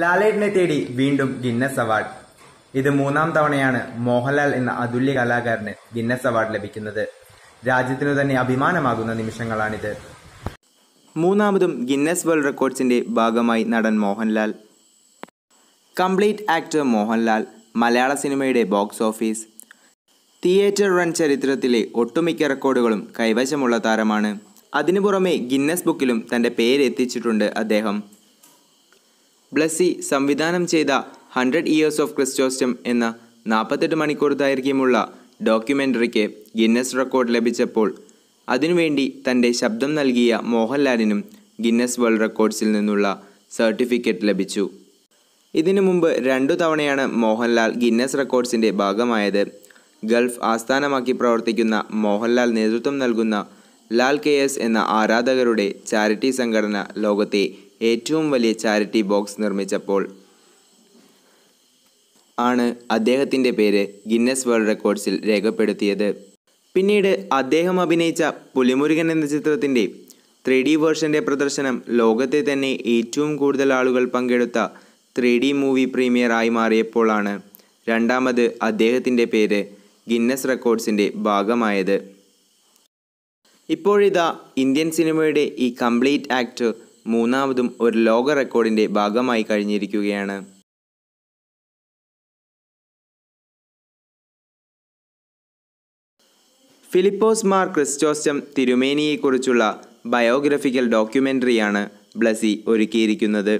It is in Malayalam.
ലാലേട്ടിനെ തേടി വീണ്ടും ഗിന്നസ് അവാർഡ് ഇത് മൂന്നാം തവണയാണ് മോഹൻലാൽ എന്ന അതുല്യ കലാകാരന് ഗിന്നസ് അവാർഡ് ലഭിക്കുന്നത് രാജ്യത്തിനു തന്നെ അഭിമാനമാകുന്ന നിമിഷങ്ങളാണിത് മൂന്നാമതും ഗിന്നസ് വേൾഡ് റെക്കോർഡ്സിന്റെ ഭാഗമായി നടൻ മോഹൻലാൽ കംപ്ലീറ്റ് ആക്ടർ മോഹൻലാൽ മലയാള സിനിമയുടെ ബോക്സ് ഓഫീസ് തിയേറ്റർ റൺ ചരിത്രത്തിലെ ഒട്ടുമിക്ക റെക്കോർഡുകളും കൈവശമുള്ള താരമാണ് അതിനു പുറമെ ഗിന്നസ് ബുക്കിലും തൻ്റെ പേര് എത്തിച്ചിട്ടുണ്ട് അദ്ദേഹം ബ്ലസ്സി സംവിധാനം ചെയ്ത ഹൺഡ്രഡ് ഇയേഴ്സ് ഓഫ് ക്രിസ്റ്റോസ്റ്റം എന്ന നാൽപ്പത്തെട്ട് മണിക്കൂർ ദൈർഘ്യമുള്ള ഡോക്യുമെൻ്ററിക്ക് ഗിന്നസ് റെക്കോർഡ് ലഭിച്ചപ്പോൾ അതിനുവേണ്ടി തൻ്റെ ശബ്ദം നൽകിയ മോഹൻലാലിനും ഗിന്നസ് വേൾഡ് റെക്കോർഡ്സിൽ നിന്നുള്ള സർട്ടിഫിക്കറ്റ് ലഭിച്ചു ഇതിനു മുമ്പ് രണ്ടു തവണയാണ് മോഹൻലാൽ ഗിന്നസ് റെക്കോർഡ്സിൻ്റെ ഭാഗമായത് ഗൾഫ് ആസ്ഥാനമാക്കി പ്രവർത്തിക്കുന്ന മോഹൻലാൽ നേതൃത്വം നൽകുന്ന ലാൽ കെ എന്ന ആരാധകരുടെ ചാരിറ്റി സംഘടന ലോകത്തെ ഏറ്റവും വലിയ ചാരിറ്റി ബോക്സ് നിർമ്മിച്ചപ്പോൾ ആണ് അദ്ദേഹത്തിൻ്റെ പേര് ഗിന്നസ് വേൾഡ് റെക്കോർഡ്സിൽ രേഖപ്പെടുത്തിയത് പിന്നീട് അദ്ദേഹം അഭിനയിച്ച പുലിമുരുകൻ എന്ന ചിത്രത്തിൻ്റെ ത്രീ ഡി വേർഷൻ്റെ പ്രദർശനം ലോകത്തെ തന്നെ ഏറ്റവും കൂടുതൽ ആളുകൾ പങ്കെടുത്ത ത്രീ ഡി മൂവി പ്രീമിയറായി മാറിയപ്പോഴാണ് രണ്ടാമത് അദ്ദേഹത്തിൻ്റെ പേര് ഗിന്നസ് റെക്കോർഡ്സിൻ്റെ ഭാഗമായത് ഇപ്പോഴിതാ ഇന്ത്യൻ സിനിമയുടെ ഈ കംപ്ലീറ്റ് ആക്ട് മൂന്നാമതും ഒരു ലോക റെക്കോർഡിന്റെ ഭാഗമായി കഴിഞ്ഞിരിക്കുകയാണ് ഫിലിപ്പോസ് മാർ ക്രിസ്റ്റോസ്റ്റം തിരുമേനിയെക്കുറിച്ചുള്ള ബയോഗ്രഫിക്കൽ ഡോക്യുമെൻ്ററിയാണ് ബ്ലസി ഒരുക്കിയിരിക്കുന്നത്